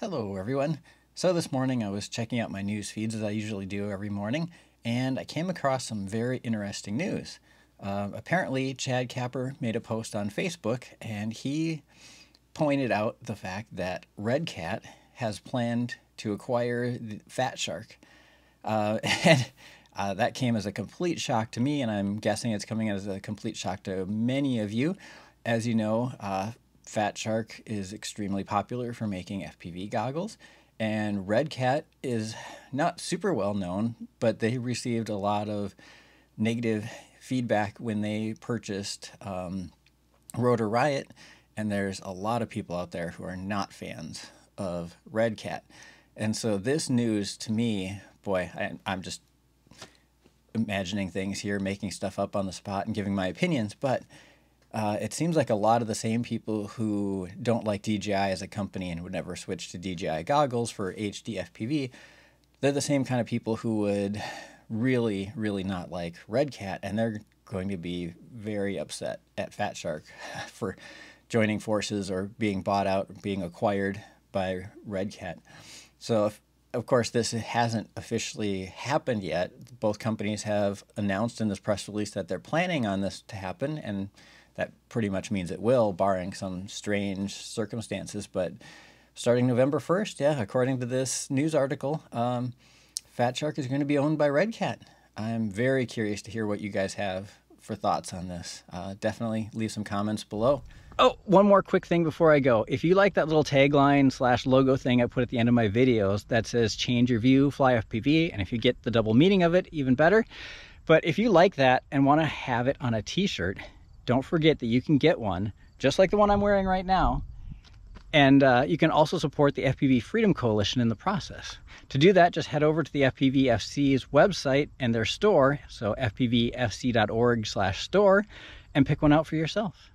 Hello, everyone. So this morning I was checking out my news feeds as I usually do every morning, and I came across some very interesting news. Uh, apparently, Chad Capper made a post on Facebook, and he pointed out the fact that Red Cat has planned to acquire Fat Shark. Uh, and uh, that came as a complete shock to me, and I'm guessing it's coming as a complete shock to many of you. As you know, uh, Fat Shark is extremely popular for making FPV goggles, and Red Cat is not super well known, but they received a lot of negative feedback when they purchased um, Rotor Riot, and there's a lot of people out there who are not fans of Red Cat. And so this news to me, boy, I, I'm just imagining things here, making stuff up on the spot, and giving my opinions, but uh, it seems like a lot of the same people who don't like DJI as a company and would never switch to DJI goggles for HD FPV, they're the same kind of people who would really, really not like Red Cat, and they're going to be very upset at Fat Shark for joining forces or being bought out, being acquired by Red Cat. So if of course, this hasn't officially happened yet. Both companies have announced in this press release that they're planning on this to happen, and that pretty much means it will, barring some strange circumstances. But starting November 1st, yeah, according to this news article, um, Fat Shark is going to be owned by Red Cat. I'm very curious to hear what you guys have for thoughts on this. Uh, definitely leave some comments below. Oh, one more quick thing before I go. If you like that little tagline slash logo thing I put at the end of my videos that says change your view, fly FPV, and if you get the double meaning of it, even better. But if you like that and want to have it on a t-shirt, don't forget that you can get one, just like the one I'm wearing right now, and uh, you can also support the FPV Freedom Coalition in the process. To do that, just head over to the FPVFC's website and their store, so fpvfc.org slash store, and pick one out for yourself.